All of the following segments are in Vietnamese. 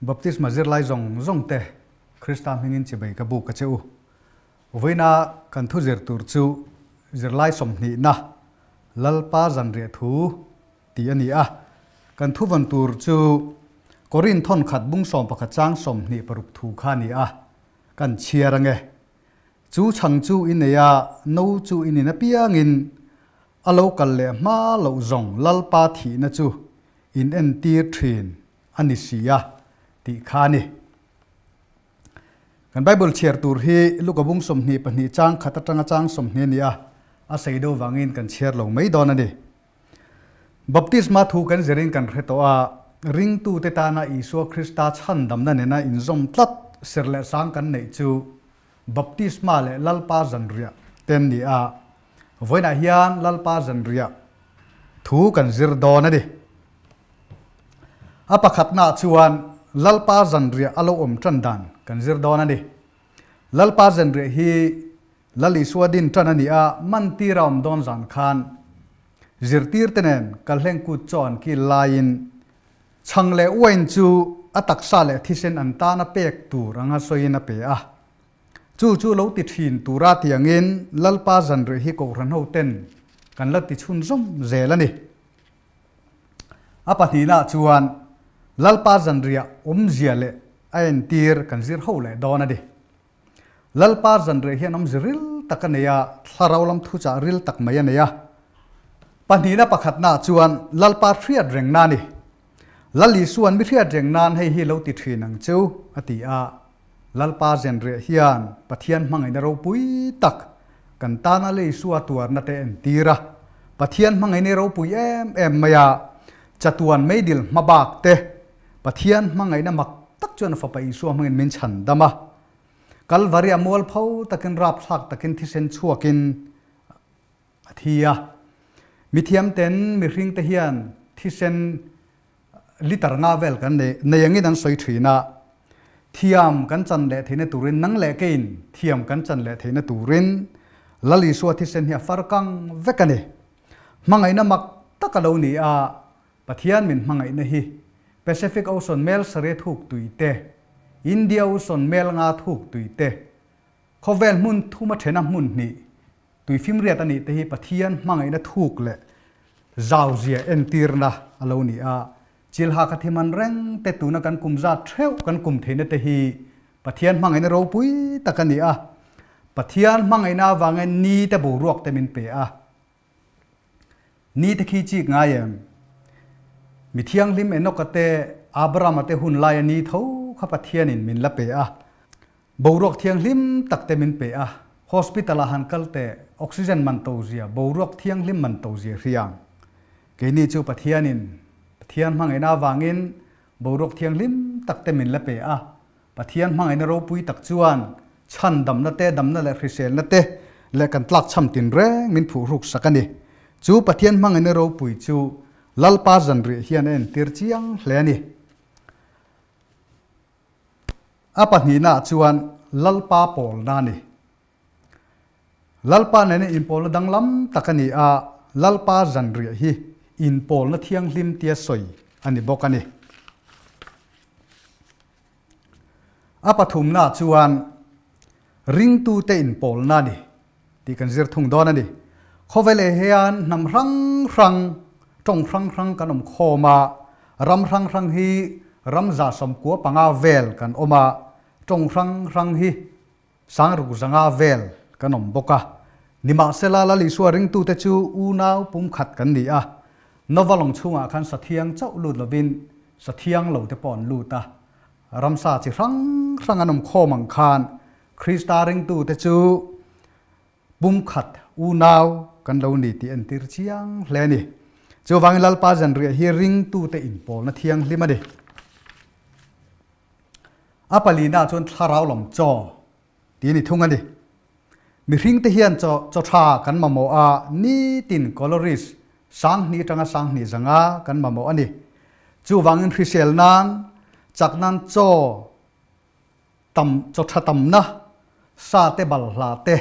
baptism zir lai zong zong te kristam hingin chi bai ka bu ka cheu uveina kan thu zir tur chu zir lai som ni na lalpa zan re thu ti ani a kan thu van tur chu korin thon khat bung som pa khat chang som ni parup thu kha ni a kan chia range chu chang chu in ya no chu in na piang in alo kal le ma lo zong lalpa thi na chu in en tir thin ani sia ti kha ni kan bible chair tur hi lukabung somni pani chang khata tanga chang somni ni a a vang wangin kan chair lòng, mai don ani baptisma thu kan zerin kan re to a ring tu te ta na isu krista chan dam na ne na in zom tlat serle sáng kan nei chu baptisma le lalpa zanria ten ni a voina hian lalpa zanria thu kan zir don ani a pakhat na chuan lalpa zanria alo om chandan kanzir dona ni lalpa zanria hi lali swadin chanani a manti ram don zan khan zirtir tenen kalheng ku chon ki lain changle uain chu atak sa le thisen ta na pek tu ranga soina pe a chu chu lo ti thin tura tiangin lalpa zanre hi ko ran ho ten kan la ti chun zom zelani apa hina chuan lalpa zandria um ziale ain tir kan zir ho le dona di lalpa zandre hian om ziril takania thlaraolam thu cha ril tak mai ania panina pakhatna chuan lalpa thria drengna ni lali suan mi thria drengnan hei hi loti thinang chu ati a lalpa zandre hian pathian mangai na ro pui tak kan tana le suwa tuar na te en tira pathian mangai ne ro pui em em maya chatuan meidil mabak te mặc tất pathian mangai na mak tak chuan fa pai su mangin min chan dama kalvari amol phau takin rap ta takin thi sen chuakin athia à. mi thiam tên, mi hring te hiền, thi sen lít litar nga vel này, ne neyangin an soi thina thiam kan chan le theina turin nang le kein thiam kan thế le tu rin lali suwa thi sen căng cái này, hi mặc tất cả na mak à, ni a mình mang mangai na hi Pacific Ocean Mel sare thuk tuite India Ocean Mel nga thuk tuite khovel mun thuma thena mun ni tui phim riat ani te hi pathian mangai na thuk le zau zia entirna aloni a chil ha kathiman reng te tuna kan kumza threu kan kum theina te hi pathian mangai na ro pui takani a pathian mangai na wangen ni te bo ruak te min pe a ni te khi chi ngayem mi thiang lim enokate abram ate hun lai ani tho khapa thian in min la pe a borok thiang lim takte min pe a hospital han kalte oxygen man to zia borok thiang lim man to zia riang ke ni chu pathian in pathian mang ena wangin borok thiang lim takte min la pe a pathian mang ena ro pui tak chuan chan dam na te dam na le khrisel na te le kan tlak cham tin re min phu ruk sakani chu pathian mang ena ro pui chu lalpa zanri hian en tir chiang nè, hle ni a pahnina chuan lalpa pawl na ni lalpa nene in pawl danglam takani a lalpa zanri hi in pawl na thiang hlim tia soi ani bok ani a pathum na chuan ring tu te in pawl na ni ti kan zir thung don ani khowele hean nam rang rang trong răng răng kan om kho ma ram răng răng hi ram za som của panga vel kan mà trong răng răng hi sang ru zanga vel bốc om ni mà sela la li ring tu te chu u nau pum khat kan ni a à. novalong chunga à, khan sa thiang chau lut lovin sa thiang lo te lụt à ta ram chỉ chi rang rang anom kho mang khan krista ring tu te chu bùng khát u nau kan lâu ni ti an tir chiang hle ni chu wang lal pa jan ri hi ring tu te in pol na thiang hlim ani apali na chon thlarau lom cho ti ni thung đi. mi ring te hian cho cho tha kan ma mo a ni tin calories sang ni tanga sang ni zanga kan ma mo ani chu wang in hrisel nan chak nan cho tam cho tha tam na sa te bal la te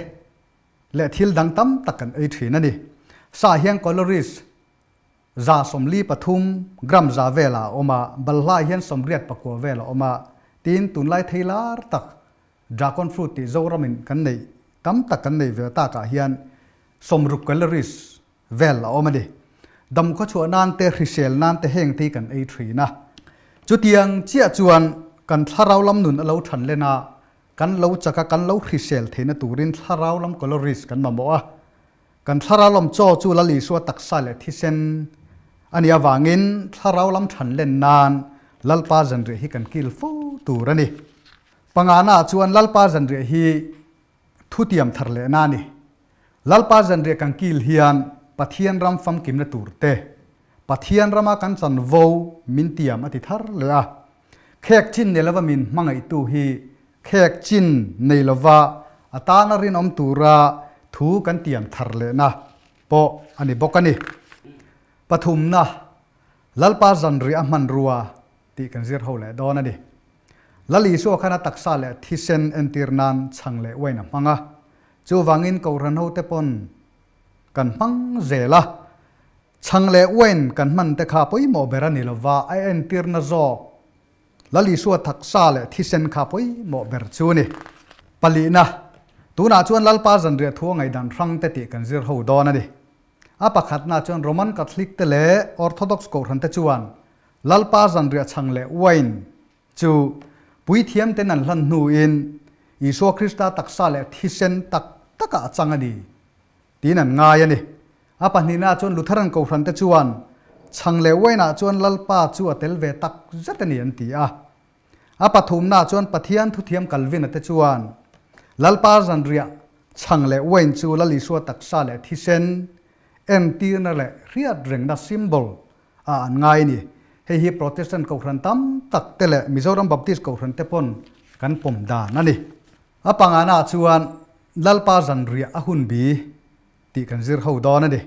le thil dang tam takan ei thin ani sa hiang calories za somli pathum gram về za vela oma balhla hian somriat pakua vela oma tin tunlai theilar tak dragon fruit ti zoramin kan này tam tak kan này về ta cả ka hian somruk calories vel oma ni dam ko chu nan te hrisel nan te heng ti kan ei thri na chu tiang chia chuan kan tharau à nun lâu than lena kan lo chaka kan lo hrisel theina turin tharau lam calories kan ma à a kan tharau lâm cho là chu lali so taksa lệ thi sen อันนี้ว่างเงินถ้าเราลำชันเล่นนานลัลปาจันเรฮีกันกิลฟูตูรนี่ปังอานาชวนลัลปาจันเรฮีทุติยมทะเลนานี่ลัลปาจันเรกันกิลเฮียนปะเทียนรำฟัมกิมนตูรเตปะเทียนรำมากันสันววมินเตียมอติทารเลยอะแขกจินเนลวามินมังไอตูฮีแขกจินเนลวาอาตานารินอมตูระทูกันเตียมทะเลนะปออันนี้บอกกันนี่ปฐุมนะลัลปาจันริอมันรัวตีกันเสียเขาแหละดอนนะดิลลีสัวขณะตักซาแหละที่เซนเอนติรนันชังแหละไว้นะมังอ่ะจูวังอินกอรันเฮาเตปอนกันมังเจละชังแหละไว้กันมันแต่ขาปอยหมอเบรานิลวาไอเอนติรนาจอกลลีสัวตักซาแหละที่เซนขาปอยหมอเบรจูนี่ปลีนะตูน่าชวนลัลปาจันเรียทั่วไงดันรังเตติกันเสียเขาดอนนะดิ a khát na chon roman catholic te le orthodox ko ran te chuan lalpa zanria chang le wine, chu pui thiam te nan hlan nu in iso krista taksa le thisen tak taka chang ani tinan nga yani a pahni na chon lutheran ko ran te chuan chang le na ah chuan lalpa chu atel ve tak zatani an ti a a pathum na chuan pathian thu thiam Calvin ate chuan lalpa zan zanria chang le wine chu lali so taksa le thisen empty na le riat reng na symbol à ngai ni hay hi protestant ko hran tâm, tak te le mizoram baptist ko hran te pon kan pom da na ni Anh pangana à, chuan lalpa zan ria a hun bi ti kan zir ho do na ni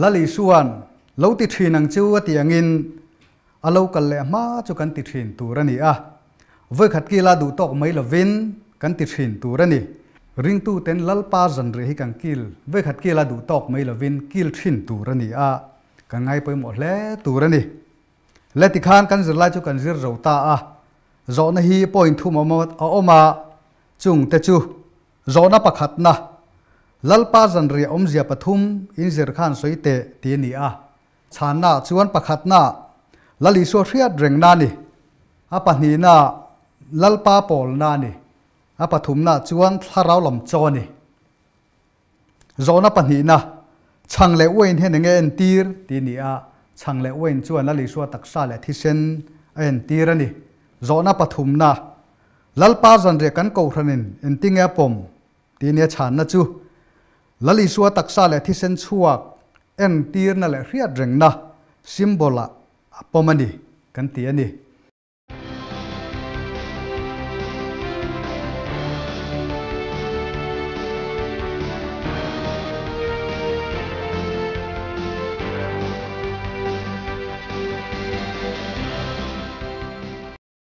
lali suan lâu ti thin ang chu ti angin a lo kal le ma chu kan ti thin tu ra ni a voi khat ki la du tok mai lo vin kan ti thin tu ra ni ring tu ten lal pa zan re hi kan kil ve khat kila du tok mai lovin kil thin tu rani a kan ngai poi mo hle tu rani le ti khan kan zir lai chu kan zir zo ta a zo na hi point thu ma ma a oma chung te chu zo na pakhat na lal pa zan re om zia pathum in zir khan soi te ti ni a chan na chuan pakhat na lali so hriat reng na ni a pahni na lal pa pol nà nì a thùng na chuan thlarau lam chawni zona panhi na hì na, changle uin hen nge en tir ti ni a changle uin chuan a đặc taksa le thi sen en tir na zona thùng na lal lalpa zan re kan ko hranin en tinga pom ti ne chán na chu lali đặc taksa le thi sen chuak en tir na le hriat reng na anh đi, kan ti ani